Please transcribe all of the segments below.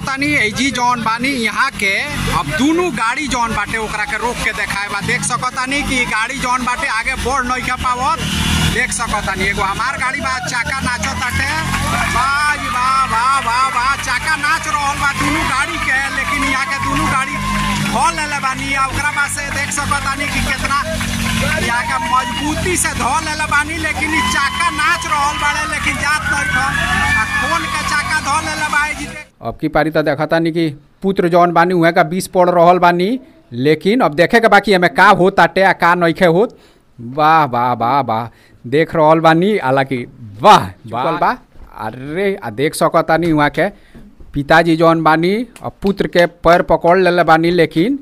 तानी जी जौन बानी यहाँ के अब दोनों गाड़ी जौन बाटे ओकरा के रोक के देखा बा देख सकतानी कि गाड़ी जौन बाटे आगे बढ़ नहीं खा पावत देख सकतानी एगो हमार गाड़ी बा चाका नाचो ताटे वाह वाह वाह वाह वाह चाका नाच रहा बा दोनों गाड़ी के लेकिन यहाँ के दोनों गाड़ी धोल ले बानी से देख सको सकतानी कि कितना यहाँ के मजबूती से धोल ले बानी लेकिन चाका नाच रहा बड़े लेकिन जात नहीं कौन के चाका धोल ले बाई जी अब की पारी तो देखा नहीं कि पुत्र जौन बानी हुए का बीस पड़ रहा बानी लेकिन अब देखे के बाकी हमें का हो ताटे आ का नइखे हो वाह वाह वाह वाह देख रहा बानी हालांकि वाह वाह वाह अरे आ देख नहीं वहाँ के पिताजी जौन बानी और पुत्र के पैर पकड़ ले बानी लेकिन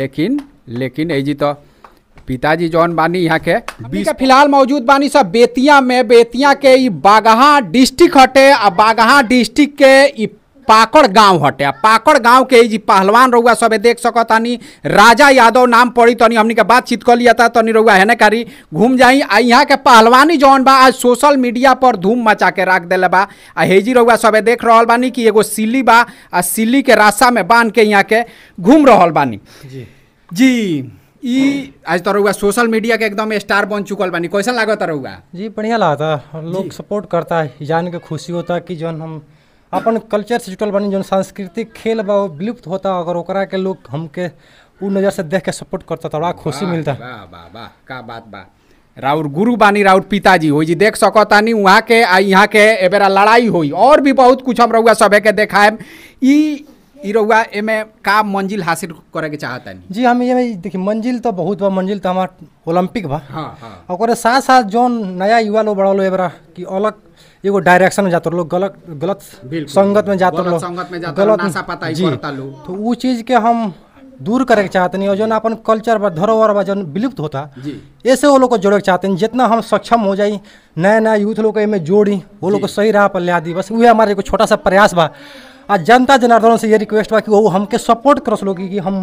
लेकिन लेकिन जी तो पिताजी जौन बानी यहाँ के फिलहाल मौजूद बानी सब बेतिया में बेतिया के बागहा डिस्ट्रिक्ट हटे आ बागहा डिस्ट्रिक्ट के पाकड़ गांव हटे पाकड़ गांव के जी पहलवान रउआ सब देख सकतनी राजा यादव नाम पड़ी तनी हमने के बातचीत कर लिया था तनी रउआ हेने करी घूम जाई आ यहाँ के पहलवानी जौन बा आज सोशल मीडिया पर धूम मचा के रख दिले बा आ हे जी रउआ सब देख रहा बानी कि एगो सिल्ली बा आ सिल्ली के रास्ता में बांध के यहाँ के घूम रहा बानी जी जी ई आज तो रहुआ सोशल मीडिया के एकदम स्टार बन चुकल बानी कैसा लागत रहुआ जी बढ़िया लागत लोग सपोर्ट करता है जान के खुशी होता कि जौन हम अपन कल्चर से जुटल बनी जो सांस्कृतिक खेल बा विलुप्त होता अगर ओकरा के लोग हमके उ नज़र से देख के सपोर्ट करता तो बड़ा खुशी मिलता का बात बा राउर गुरु बानी राउर पिताजी हो जी देख सकतानी वहाँ के आ यहाँ के एबेरा लड़ाई हुई और भी बहुत कुछ हम रउआ सभे के देखाएम रउआ एमे का मंजिल हासिल करे के चाहतानी जी हम ये देखिए मंजिल तो बहुत बा मंजिल तो हमार ओलंपिक बा हाँ, हाँ। और साथ साथ जौन नया युवा लोग बड़ा लो एबरा कि अलग एगो डायरेक्शन में जाते लोग गलत गलत संगत में जाते लोग संगत में जाते गलत नशा पता जी तो वो चीज़ के हम दूर करे के चाहते नहीं और जो अपन कल्चर बा धरोहर बा जो विलुप्त होता ऐसे वो लोग को जोड़े के चाहते हैं जितना हम सक्षम हो जाए नया नया यूथ लोग में जोड़ी वो लोग को सही राह पर लिया दी बस वही हमारे एक छोटा सा प्रयास बा आज जनता जनार्दन से ये रिक्वेस्ट बा कि वो हमके सपोर्ट करो लोग कि हम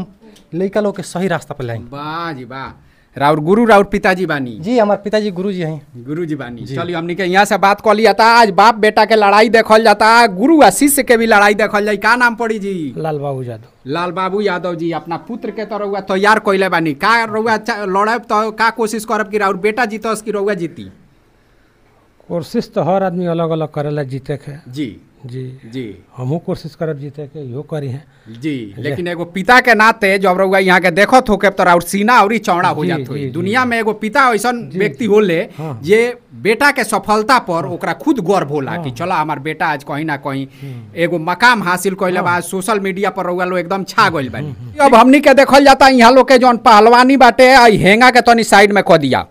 लड़का लोग के सही रास्ता पर लाएंगे वाह जी वाह राउर गुरु राउर पिताजी बानी जी हमारे पिताजी गुरु जी हैं गुरु जी बानी चलिए हमने के यहाँ से बात कर लिया था आज बाप बेटा के लड़ाई देखल जाता गुरु आ शिष्य के भी लड़ाई देखल जाये का नाम पड़ी जी लाल बाबू यादव लाल बाबू यादव जी अपना पुत्र के तो रहुआ तैयार तो कैले बानी का रहुआ लड़ब तो का कोशिश करब कि राउर बेटा जीतस कि रहुआ जीती कोशिश तो हर आदमी अलग अलग करे जीते के जी जी जी हमहू कोशिश करब जीते के यो करी हैं जी लेकिन एगो पिता के नाते जो रउआ यहाँ के देखत हो के तो और सीना और चौड़ा हो जात हो दुनिया में एगो पिता ऐसा व्यक्ति होले हाँ। जे बेटा के सफलता पर हाँ। ओकरा खुद गर्व होला हाँ। कि चला हमार बेटा आज कहीं ना कहीं हम्म। एगो मकाम हासिल कैले बा हाँ। सोशल मीडिया पर रउआ लोग एकदम छा हम्म, गइल बानी हम्म, अब हमनी के देखल जाता यहाँ लोग के जौन पहलवानी बाटे आई हेंगा के तनी साइड में कह दिया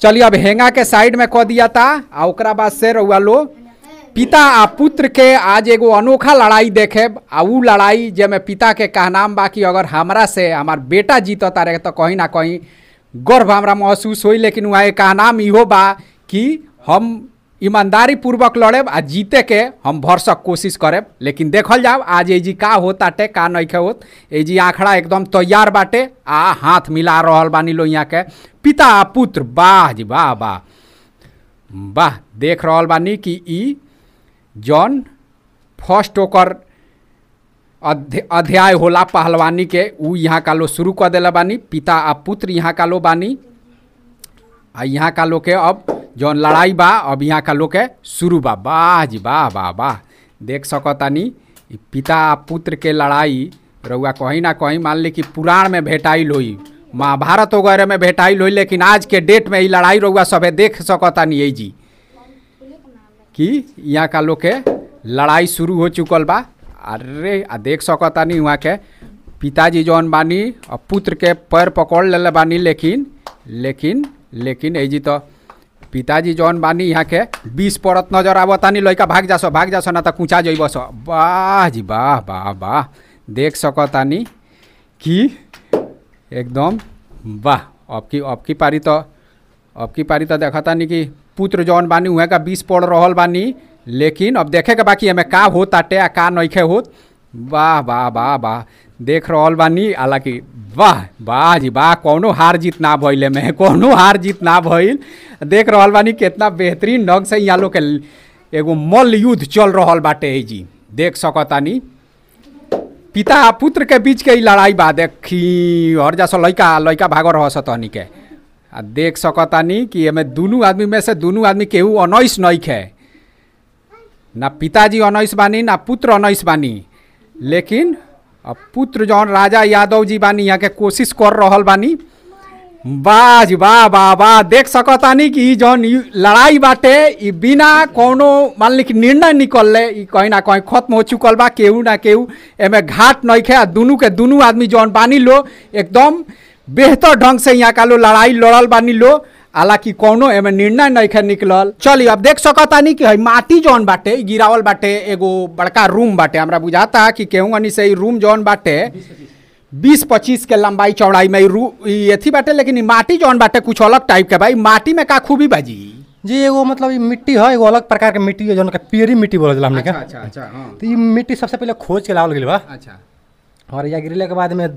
चलिए अब हेंगा के साइड में कह दिया था आ ओकरा बाद से रउआ लोग पिता आ पुत्र के आज एगो अनोखा लड़ाई देखे आ उ लड़ाई जब में पिता के कहनाम बा कि अगर हमरा से हमार बेटा जीत तारे तो कहीं ना कहीं गर्व हमरा महसूस हो लेकिन वहाँ कहनाम इो बा कि हम ईमानदारी पूर्वक लड़ेब आ जीते के हम भरसक कोशिश करेब लेकिन देखल जाओ आज जी का होताटे का नहीं होत जी आंखड़ा एकदम तैयार बाटे आ हाथ मिला रहा बानी लो यहाँ के पिता पुत्र वाह जी वाह वाह वाह देख रहा बानी कि ई जॉन ओकर अध्याय होला पहलवानी के उ यहाँ का लो शुरू कर दिला बानी पिता आ पुत्र यहाँ का लो बानी आ यहाँ का लोग के अब जौन लड़ाई बा अब यहाँ का लोग के शुरू बा वाह जी वाह वाह वाह देख सकतानी पिता आ पुत्र के लड़ाई रउआ कहीं ना कहीं मान ली कि पुराण में भेटाइल हुई महाभारत वगैरह में भेटाइल हुई लेकिन आज के डेट में ये लड़ाई रउआ सब देख सकतानी तानी जी कि यहाँ का लोग के लड़ाई शुरू हो चुकल बा अरे आ देख सकतानी वहाँ के पिताजी जौन बानी और पुत्र के पैर पकड़ ले बानी लेकिन लेकिन लेकिन जी तो पिताजी जौन बानी यहाँ के बीस पड़त नजर आवतानी लड़का भाग जासो भाग जासो ना तो कूचा जइब सो वाह जी वाह वाह वाह देख सकतानी कि एकदम वाह अब की अब की पारी तो अब की पारी तो देखतानी कि पुत्र जौन बानी वहाँ का बीस पड़ रहा बानी लेकिन अब देखे के बाकी हमें का हो ताटे आ का नइखे होत वाह वाह वाह वाह देख रहा बानी हालांकि वाह वाह जी वाह कौनो हार जीत ना भैल में कौनो हार जीत ना भैल देख रहा बानी कितना बेहतरीन ढंग से यहाँ लोग एगो मल्ल युद्ध चल रहा बाटे जी देख सकतानी पिता आ पुत्र के बीच के लड़ाई बा देखी हर जा लइका लइका भाग रह सतहनी के आ देख सकतानी कि एमे दुनू आदमी में से दुनू आदमी केहू अनैस नहीं है ना पिताजी अनैस बानी ना पुत्र अनैस बानी लेकिन अब पुत्र जौन राजा यादव जी बानी यहाँ के कोशिश कर रहा बानी बाज वाह वाह वाह देख सकतानी कि जौन लड़ाई बाटे बिना कोनो मान ली निर्णय निकलले इ कहीं ना कहीं खत्म हो चुकल बा केहू ना केहू एमें घाट नहीं आ दुनू के दुनू आदमी जौन बानी लो एकदम बेहतर ढंग से यहाँ का लो लड़ाई लड़ल बानी लो हालांकि कोनो एमे निर्णय नहीं खे निकलल चलिए अब देख सकतानी कि माटी जौन बाटे गिरावल बाटे एगो बड़का रूम बाटे हमरा बुझाता कि केहू अनी से रूम जौन बाटे बीस पच्चीस के लंबाई चौड़ाई में रू अथी बाटे लेकिन माटी जौन बाटे कुछ अलग टाइप के भाई माटी में का खूबी बाजी जी एगो मतलब मिट्टी है एगो अलग प्रकार के मिट्टी है जो पेरी मिट्टी बोल हमने अच्छा, अच्छा, अच्छा हाँ। तो ये मिट्टी सबसे पहले खोज के लावल गई बा अच्छा और गिरले के बाद में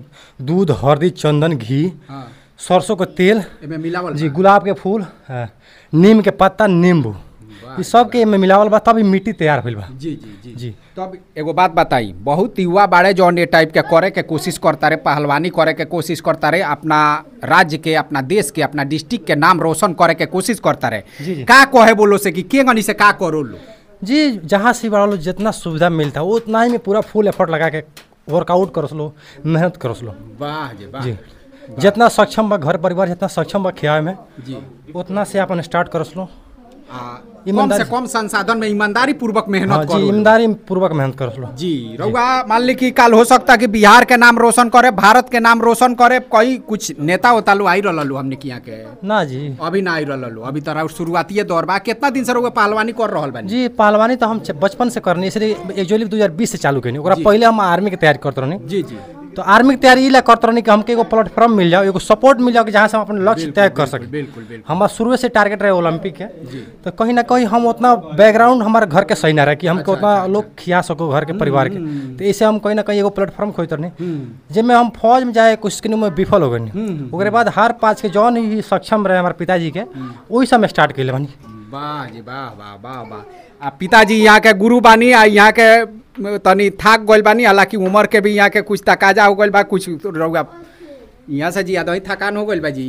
दूध हरदी चंदन घी हाँ। सरसों का तेल मिलावल जी गुलाब के फूल हाँ। नीम के पत्ता नींबू इस सब के में मिलावल बा तब मिट्टी तैयार हो जी जी जी जी तब एगो बात बताई बहुत युवा बाड़े जौन ये टाइप के करे के कोशिश करता रहे पहलवानी करे के कोशिश करता रहे अपना राज्य के अपना देश के अपना डिस्ट्रिक्ट के नाम रोशन करे के कोशिश करता रहे का कहे बोलो से की के गनी से का करो लो जी जहाँ से बड़ा लो जितना सुविधा मिलता है उतना ही में पूरा फुल एफर्ट लगा के वर्कआउट करस लो मेहनत करस लो वाह जी जितना सक्षम बा घर परिवार जितना सक्षम बा खिया में जी उतना से अपन स्टार्ट करस लो हाँ। कम से कम संसाधन में ईमानदारी पूर्वक हाँ मेहनत करो ईमानदारी पूर्वक मेहनत कर लो जी रउआ मान ली कि कल हो सकता कि बिहार के नाम रोशन करे भारत के नाम रोशन करे कई कुछ नेता होता लो आई रहलू हमने किया के ना जी अभी ना आई रहलू अभी तरह तो शुरुआती है दौर बा कितना दिन से रउआ पहलवानी कर रहा बनी जी पहलवानी तो हम बचपन से करनी इसलिए एक्चुअली दो हजार बीस से चालू करनी पहले हम आर्मी की तैयारी करते रहनी जी जी तो आर्मी की तैयारी इला करते रहनी कि हमको एगो प्लेटफॉर्म मिल जाओ एगो सपोर्ट मिल जाओ कि जहाँ से हम अपने लक्ष्य तय कर सकें बिल्कुल हमारा शुरू से टारगेट रहे ओलंपिक के तो कहीं ना कहीं हम उतना बैकग्राउंड हमारे घर के सही ना रहे कि हमको उतना अच्छा, अच्छा, लोग अच्छा। खिया सको घर के परिवार के हम्म। तो इसे हम कहीं ना कहीं एगो प्लेटफॉर्म खोज रहे जिसमें हम फौज में जाए कुछ करने में विफल हो गए उसके हम्म, हम्म। बाद हर पाँच के जौन ही सक्षम रहे हमारे पिताजी के वही से हम स्टार्ट ले बनी वाह जी वाह वाह वाह वाह आ पिताजी यहाँ के गुरु बानी आ यहाँ के तनी थक गल बानी हालांकि उम्र के भी यहाँ के कुछ तकाजा हो गल बा कुछ रुआ यहाँ से जी आदमी थकान हो गए बा जी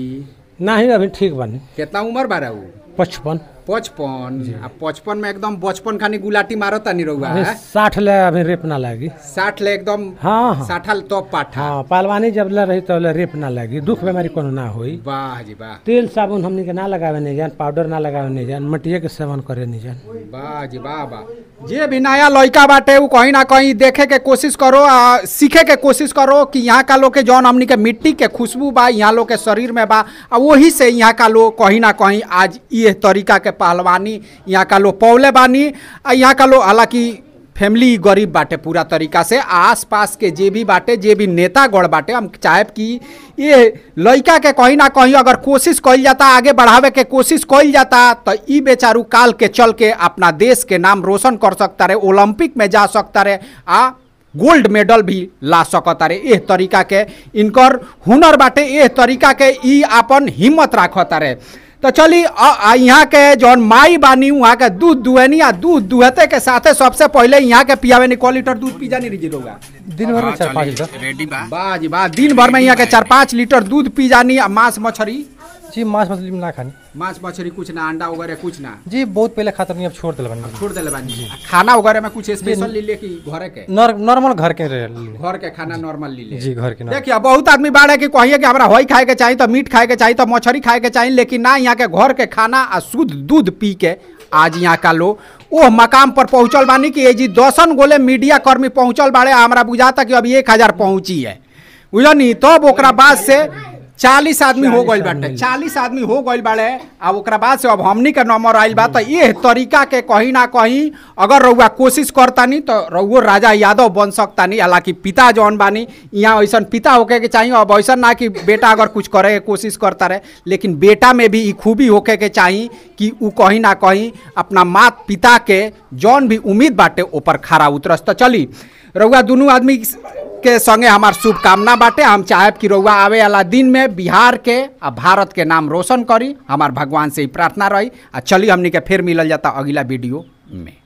नहीं अभी ठीक बानी कितना उम्र बा रहू पचपन पचपन पचपन में एकदम बचपन खानी गुलाटी मारो तानी रहुआ हाँ? साठ ले अभी रेप ना लगी साठ ले एकदम हाँ हाँ ले तो पाठा हाँ पालवानी जब ले रही तो रेप ना लगी दुख बीमारी कौन ना होई बाह जी बाह तेल साबुन हमने के ना लगावे नहीं जान पाउडर ना लगावे नहीं जान मटिया के सेवन करे नहीं जान बाह जी वाह वाह जे भी नया लड़का बाटे वो कहीं ना कहीं देखे के कोशिश करो आ, सीखे के कोशिश करो कि यहाँ का लोग के जौन के मिट्टी के खुशबू बा यहाँ लोग के शरीर में बा वही से यहाँ का लोग कहीं ना कहीं आज ये ये तरीका के पहलवानी यहाँ का लोग पौले बानी यहाँ का लोग हालांकि फैमिली गरीब बाटे पूरा तरीका से आस पास के जे भी बाटे जे भी नेता गढ़ बाटे हम चाहे कि ये लड़का के कहीं ना कहीं अगर कोशिश कल जाता आगे बढ़ावे के कोशिश कल जाता तो ई बेचारू काल के चल के अपना देश के नाम रोशन कर सकता रहे ओलंपिक में जा सकता रहे आ गोल्ड मेडल भी ला सकता रहे एह तरीका के इनकर हुनर बाटे यह तरीका के ई अपन हिम्मत रखता रहे तो चली यहाँ के जौन माई बानी वहाँ के दूध दुहनी आ दूध दुहते के साथे सबसे पहले यहाँ के पियावे नहीं लीटर दूध पी जानी रही लोग दिन भर में हाँ, चार पाँच लीटर बा जी दिन भर में यहाँ के चार पाँच लीटर दूध पी जानी आ मांस मछली जी मांस मछली ना खानी मांस मछली कुछ ना अंडा वगैरह कुछ ना जी बहुत पहले खाता नहीं अब छोड़ दिल बनी छोड़ दिल बनी जी खाना वगैरह में कुछ स्पेशल ले ले कि घर के नॉर्मल घर के घर के खाना नॉर्मल ले ले जी घर के देखिए बहुत आदमी बाड़े है कहिए कि हमरा होई खाए के चाहिए तो मीट खाए के चाहिए तो मछली खाए के चाहिए लेकिन ना यहाँ के घर के खाना आ शुद्ध दूध पी के आज यहाँ का लो वो मकाम पर पहुँचल बानी कि ये जी दसन गोले मीडिया कर्मी पहुँचल बाड़े हमारा बुझाता कि अब एक हज़ार पहुँची है बुझल तो ओकरा बाद से चालीस आदमी हो गई बाटे चालीस आदमी हो गई बाड़े आ बाद से अब हमनी के नंबर आयल बा तो ये तरीका के कहीं ना कहीं अगर रउआ कोशिश करतानी तो रउो राजा यादव बन सकतानी हालांकि पिता जौन बानी यहाँ ऐसा पिता होके के चाहिए अब ऐसा ना कि बेटा अगर कुछ करे के कोशिश करता रहे लेकिन बेटा में भी खूबी होके के चाहिए कि उ कहीं ना कहीं अपना मात पिता के जौन भी उम्मीद बाटे ऊपर खड़ा उतरस तो चली रउआ दोनों आदमी के संगे हमार शुभकामना बाटे हम चाहब कि रउआ आवे वाला दिन में बिहार के आ भारत के नाम रोशन करी हमार भगवान से ही प्रार्थना रही आ चली हमनी के फिर मिलल जाता अगला वीडियो में